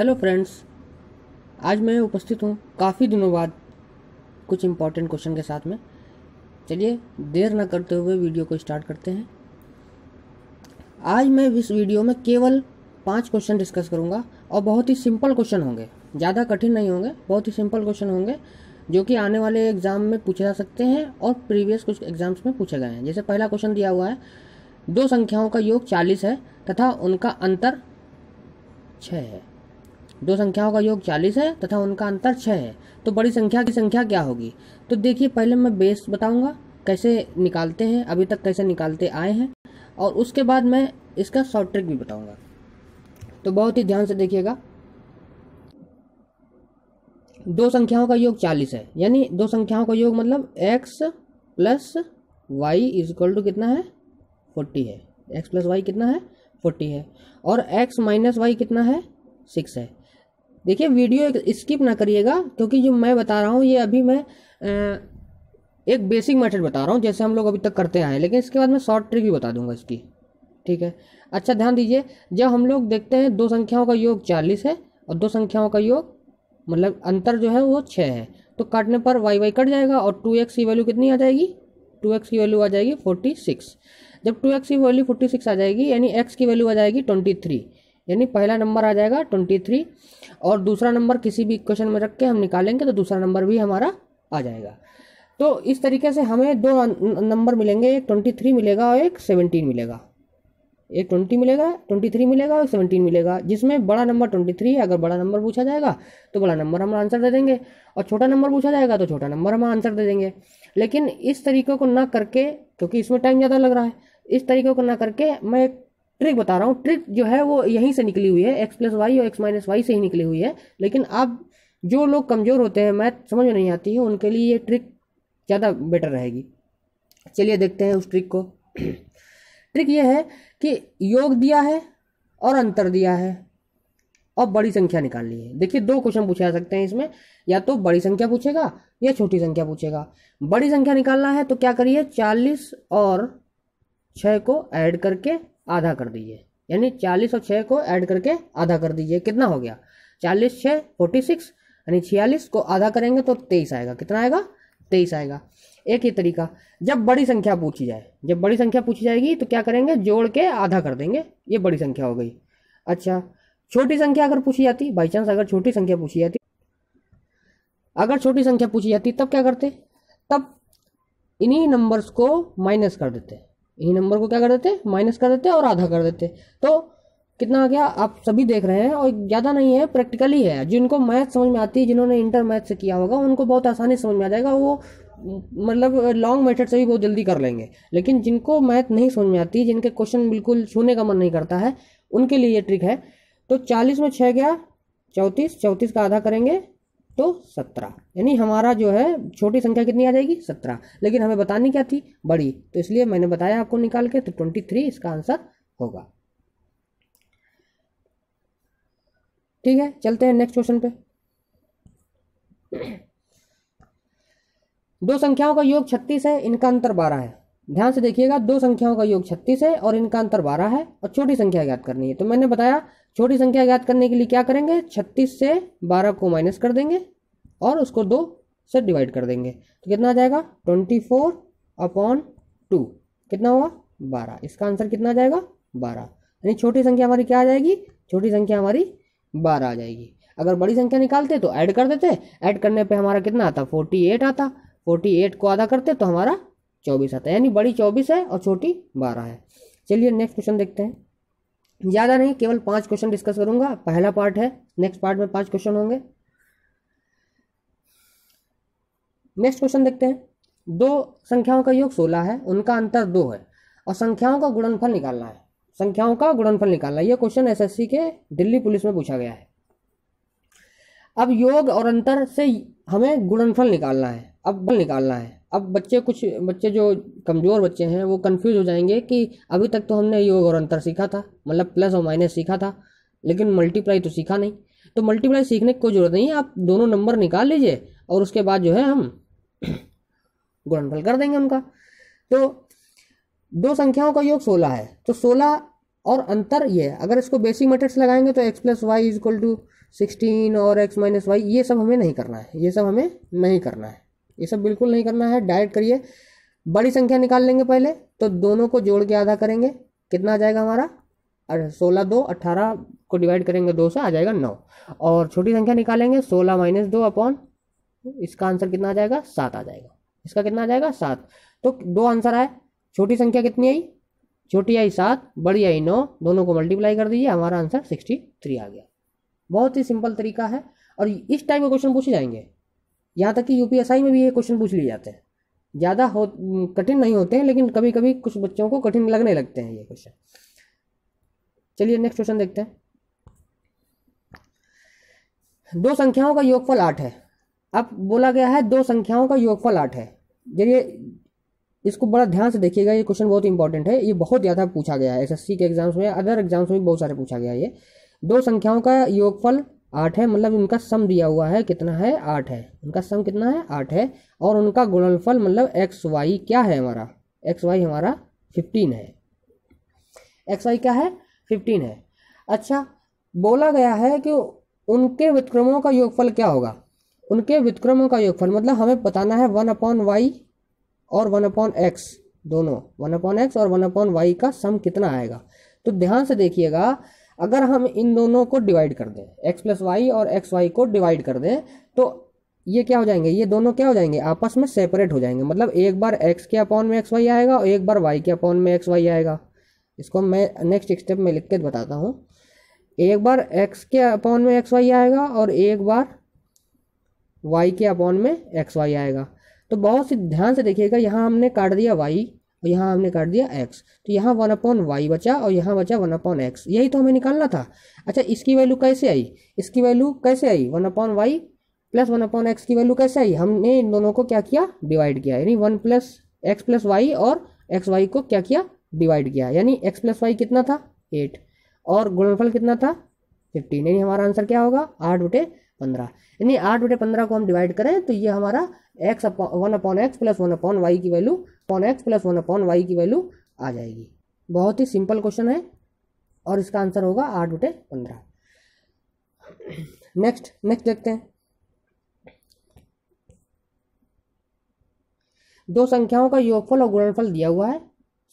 hello friends आज मैं उपस्थित हूँ काफ़ी दिनों बाद कुछ इम्पोर्टेंट क्वेश्चन के साथ में चलिए देर ना करते हुए वीडियो को स्टार्ट करते हैं आज मैं इस वीडियो में केवल पांच क्वेश्चन डिस्कस करूँगा और बहुत ही सिंपल क्वेश्चन होंगे ज़्यादा कठिन नहीं होंगे बहुत ही सिंपल क्वेश्चन होंगे जो कि आने वाले एग्ज़ाम में पूछे जा सकते हैं और प्रीवियस कुछ एग्ज़ाम्स में पूछे गए हैं जैसे पहला क्वेश्चन दिया हुआ है दो संख्याओं का योग चालीस है तथा उनका अंतर छः है दो संख्याओं का योग चालीस है तथा उनका अंतर छः है तो बड़ी संख्या की संख्या क्या होगी तो देखिए पहले मैं बेस बताऊंगा कैसे निकालते हैं अभी तक कैसे निकालते आए हैं और उसके बाद मैं इसका शॉर्ट ट्रिक भी बताऊंगा तो बहुत ही ध्यान से देखिएगा दो संख्याओं का योग चालीस है यानी दो संख्याओं का योग मतलब x plus y is equal to कितना है फोर्टी है एक्स प्लस वाई कितना है फोर्टी है और एक्स माइनस वाई कितना है सिक्स है देखिए वीडियो स्किप ना करिएगा क्योंकि जो मैं बता रहा हूँ ये अभी मैं एक बेसिक मेथड बता रहा हूँ जैसे हम लोग अभी तक करते आए हैं लेकिन इसके बाद मैं शॉर्ट ट्रिक भी बता दूंगा इसकी ठीक है अच्छा ध्यान दीजिए जब हम लोग देखते हैं दो संख्याओं का योग चालीस है और दो संख्याओं का योग मतलब अंतर जो है वो छः है तो काटने पर वाई वाई कट जाएगा और टू एक्स की वैल्यू कितनी आ जाएगी टू एक्स की वैल्यू आ जाएगी फोर्टी सिक्स जब टू एक्स की वैल्यू फोर्टी सिक्स आ जाएगी यानी एक्स की वैल्यू आ जाएगी ट्वेंटी थ्री यानी पहला नंबर आ जाएगा ट्वेंटी थ्री और दूसरा नंबर किसी भी क्वेश्चन में रख के हम निकालेंगे तो दूसरा नंबर भी हमारा आ जाएगा तो इस तरीके से हमें दो नंबर मिलेंगे एक ट्वेंटी थ्री मिलेगा और एक सेवनटीन मिलेगा एक ट्वेंटी मिलेगा ट्वेंटी थ्री मिलेगा और सेवनटीन मिलेगा जिसमें बड़ा नंबर ट्वेंटी थ्री है अगर बड़ा नंबर पूछा जाएगा तो बड़ा नंबर हम आंसर दे देंगे और छोटा नंबर पूछा जाएगा तो छोटा नंबर हम आंसर दे देंगे लेकिन इस तरीके को ना करके क्योंकि इसमें टाइम ज़्यादा लग रहा है इस तरीके को ना करके मैं ट्रिक बता रहा हूँ ट्रिक जो है वो यहीं से निकली हुई है एक्स प्लस वाई और एक्स माइनस वाई से ही निकली हुई है लेकिन अब जो लोग कमज़ोर होते हैं मैथ समझ में नहीं आती है उनके लिए ये ट्रिक ज़्यादा बेटर रहेगी चलिए देखते हैं उस ट्रिक को ट्रिक ये है कि योग दिया है और अंतर दिया है और बड़ी संख्या निकालनी है देखिए दो क्वेश्चन पूछे जा सकते हैं इसमें या तो बड़ी संख्या पूछेगा या छोटी संख्या पूछेगा बड़ी संख्या निकालना है तो क्या करिए चालीस और छः को ऐड करके आधा कर दीजिए यानी चालीस और छः को ऐड करके आधा कर दीजिए कितना हो गया चालीस छः फोर्टी सिक्स यानी छियालीस को आधा करेंगे तो तेईस आएगा कितना आएगा तेईस आएगा एक ही तरीका जब बड़ी संख्या पूछी जाए जब बड़ी संख्या पूछी जाएगी तो क्या करेंगे जोड़ के आधा कर देंगे ये बड़ी संख्या हो गई अच्छा छोटी संख्या अगर पूछी जाती बाई चांस अगर छोटी संख्या पूछी जाती अगर छोटी संख्या पूछी जाती तब क्या करते तब इन्हीं नंबर्स को माइनस कर देते इन्हीं नंबर को क्या कर देते माइनस कर देते और आधा कर देते तो कितना आ गया आप सभी देख रहे हैं और ज़्यादा नहीं है प्रैक्टिकली है जिनको मैथ समझ में आती है जिन्होंने इंटर मैथ से किया होगा उनको बहुत आसानी समझ में आ जाएगा वो मतलब लॉन्ग मेथड से भी बहुत जल्दी कर लेंगे लेकिन जिनको मैथ नहीं समझ में आती जिनके क्वेश्चन बिल्कुल छूने का मन नहीं करता है उनके लिए ये ट्रिक है तो चालीस में छः गया चौंतीस चौंतीस का आधा करेंगे तो सत्रह यानी हमारा जो है छोटी संख्या कितनी आ जाएगी सत्रह लेकिन हमें बतानी क्या थी बड़ी तो इसलिए मैंने बताया आपको निकाल के तो ट्वेंटी थ्री इसका आंसर होगा ठीक है चलते हैं नेक्स्ट क्वेश्चन पे दो संख्याओं का योग छत्तीस है इनका अंतर बारह है ध्यान से देखिएगा दो संख्याओं का योग छत्तीस है और इनका अंतर बारह है और छोटी संख्या ज्ञात करनी है तो मैंने बताया छोटी संख्या ज्ञात करने के लिए क्या करेंगे छत्तीस से बारह को माइनस कर देंगे और उसको दो से डिवाइड कर देंगे तो कितना आ जाएगा ट्वेंटी फोर अपॉन टू कितना हुआ बारह इसका आंसर कितना आ जाएगा बारह यानी छोटी संख्या हमारी क्या आ जाएगी छोटी संख्या हमारी बारह आ जाएगी अगर बड़ी संख्या निकालते तो ऐड कर देते ऐड करने पर हमारा कितना आता फोर्टी एट आता फोर्टी एट को आधा करते तो हमारा चौबीस आता है यानी बड़ी चौबीस है और छोटी बारह है चलिए नेक्स्ट क्वेश्चन देखते हैं ज़्यादा नहीं केवल पांच क्वेश्चन डिस्कस करूंगा पहला पार्ट है नेक्स्ट पार्ट में पांच क्वेश्चन होंगे नेक्स्ट क्वेश्चन देखते हैं दो संख्याओं का योग सोलह है उनका अंतर दो है और संख्याओं का गुणनफल निकालना है संख्याओं का गुणनफल निकालना यह क्वेश्चन एसएससी के दिल्ली पुलिस में पूछा गया है अब योग और अंतर से हमें गुणनफल निकालना है अब बल निकालना है अब बच्चे कुछ बच्चे जो कमज़ोर बच्चे हैं वो कंफ्यूज हो जाएंगे कि अभी तक तो हमने योग और अंतर सीखा था मतलब प्लस और माइनस सीखा था लेकिन मल्टीप्लाई तो सीखा नहीं तो मल्टीप्लाई सीखने की कोई ज़रूरत नहीं है आप दोनों नंबर निकाल लीजिए और उसके बाद जो है हम गुणनफल कर देंगे उनका तो दो संख्याओं का योग सोलह है तो सोलह और अंतर ये है अगर इसको बेसिक मेथड्स लगाएंगे तो x plus y is equal to sixteen और एक्स माइनस वाई ये सब हमें नहीं करना है ये सब हमें नहीं करना है ये सब बिल्कुल नहीं करना है डायरेक्ट करिए बड़ी संख्या निकाल लेंगे पहले तो दोनों को जोड़ के आधा करेंगे कितना आ जाएगा हमारा अरे सोलह दो अट्ठारह को डिवाइड करेंगे दो से आ जाएगा नौ और छोटी संख्या निकालेंगे सोलह माइनस दो अपॉन इसका आंसर कितना आ जाएगा सात आ जाएगा इसका कितना आ जाएगा सात तो दो आंसर आए छोटी संख्या कितनी आई छोटी आई सात बड़ी आई नौ दोनों को मल्टीप्लाई कर दीजिए हमारा आंसर सिक्सटी थ्री आ गया बहुत ही सिंपल तरीका है और इस टाइप के क्वेश्चन पूछे जाएंगे यहाँ तक कि यूपीएसआई में भी ये क्वेश्चन पूछ लिए जाते हैं ज़्यादा हो कठिन नहीं होते हैं लेकिन कभी कभी कुछ बच्चों को कठिन लगने लगते हैं ये क्वेश्चन चलिए नेक्स्ट क्वेश्चन देखते हैं दो संख्याओं का योगफल आठ है अब बोला गया है दो संख्याओं का योगफल आठ है जरिए इसको बड़ा ध्यान से देखिएगा ये क्वेश्चन बहुत इंपॉर्टेंट है ये बहुत ज़्यादा पूछा गया है एसएससी के एग्जाम्स में अदर एग्जाम्स में बहुत सारे पूछा गया है ये दो संख्याओं का योगफल आठ है मतलब इनका सम दिया हुआ है कितना है आठ है इनका सम कितना है आठ है और उनका गुणनफल मतलब एक्स वाई क्या है हमारा एक्स वाई हमारा फिफ्टीन है एक्स वाई क्या है फिफ्टीन है अच्छा बोला गया है कि उनके व्युतक्रमों का योगफल क्या होगा उनके व्युतक्रमों का योगफल मतलब हमें बताना है वन अपॉन वाई और वन अपॉन एक्स दोनों वन अपॉन एक्स और वन अपॉन वाई का सम कितना आएगा तो ध्यान से देखिएगा अगर हम इन दोनों को डिवाइड कर दें एक्स प्लस वाई और एक्स वाई को डिवाइड कर दें तो ये क्या हो जाएंगे ये दोनों क्या हो जाएंगे आपस में सेपरेट हो जाएंगे मतलब एक बार एक्स के अपॉन में एक्स वाई आएगा और एक बार वाई के अपॉन में एक्स वाई आएगा इसको मैं नेक्स्ट स्टेप में लिख के बताता हूँ एक बार एक्स के अपॉन में एक्स वाई आएगा और एक बार वाई के अपॉन में एक्स वाई आएगा तो बहुत सी ध्यान से देखिएगा यहाँ हमने काट दिया वाई और यहाँ हमने काट दिया एक्स तो यहाँ वन अपॉन वाई बचा और यहाँ बचा वन अपॉन एक्स यही तो हमें निकालना था अच्छा इसकी वैल्यू कैसे आई इसकी वैल्यू कैसे आई one upon y plus one upon x की वैल्यू कैसे आई हमने इन दोनों को क्या किया डिवाइड किया यानी one plus x plus y और एक्स वाई को क्या किया डिवाइड किया यानी एक्स प्लस वाई कितना था एट और गुणनफल कितना था फिफ्टीन यानी हमारा आंसर क्या होगा आठ बटे पंद्रह यानी आठ बटे पंद्रह को हम डिवाइड करें तो ये हमारा x upon one upon x plus one upon y की value upon x plus one upon y की वैल्यू आ जाएगी बहुत ही सिंपल क्वेश्चन है और इसका आंसर होगा आठ बटे पंद्रह नेक्स्ट नेक्स्ट देखते हैं दो संख्याओं का योगफल और गुणनफल दिया हुआ है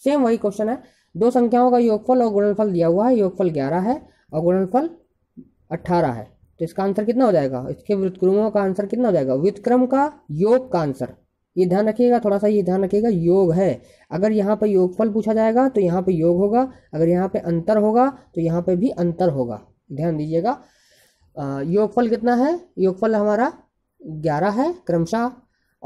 सेम वही क्वेश्चन है दो संख्याओं का योगफल और गुणनफल दिया हुआ है योगफल ग्यारह है और गुणनफल अट्ठारह है तो इसका आंसर कितना हो जाएगा इसके व्युतक्रमों का आंसर कितना हो जाएगा व्युतक्रम का योग का आंसर ये ध्यान रखिएगा थोड़ा सा ये ध्यान रखिएगा योग है अगर यहाँ पर योगफल पूछा जाएगा तो यहाँ पर योग होगा अगर यहाँ पे अंतर होगा तो यहाँ पे भी अंतर होगा ध्यान दीजिएगा योगफल कितना है योगफल हमारा ग्यारह है क्रमशः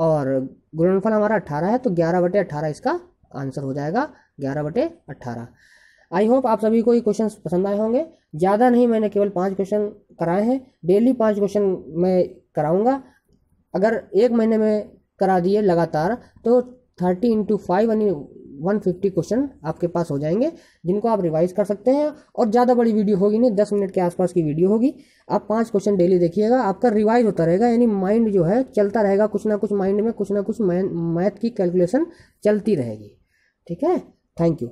और गुणनफल हमारा अट्ठारह है तो ग्यारह बटे अट्ठारह इसका आंसर हो जाएगा ग्यारह बटे अट्ठारह आई होप आप सभी को ये क्वेश्चन पसंद आए होंगे ज़्यादा नहीं मैंने केवल पाँच क्वेश्चन कराए हैं डेली पाँच क्वेश्चन मैं कराऊंगा अगर एक महीने में करा दिए लगातार तो थर्टी इंटू फाइव यानी वन फिफ्टी क्वेश्चन आपके पास हो जाएंगे जिनको आप रिवाइज कर सकते हैं और ज़्यादा बड़ी वीडियो होगी नहीं दस मिनट के आसपास की वीडियो होगी आप पांच क्वेश्चन डेली देखिएगा आपका रिवाइज होता रहेगा यानी माइंड जो है चलता रहेगा कुछ ना कुछ माइंड में कुछ ना कुछ मैथ की कैलकुलेशन चलती रहेगी ठीक है थैंक यू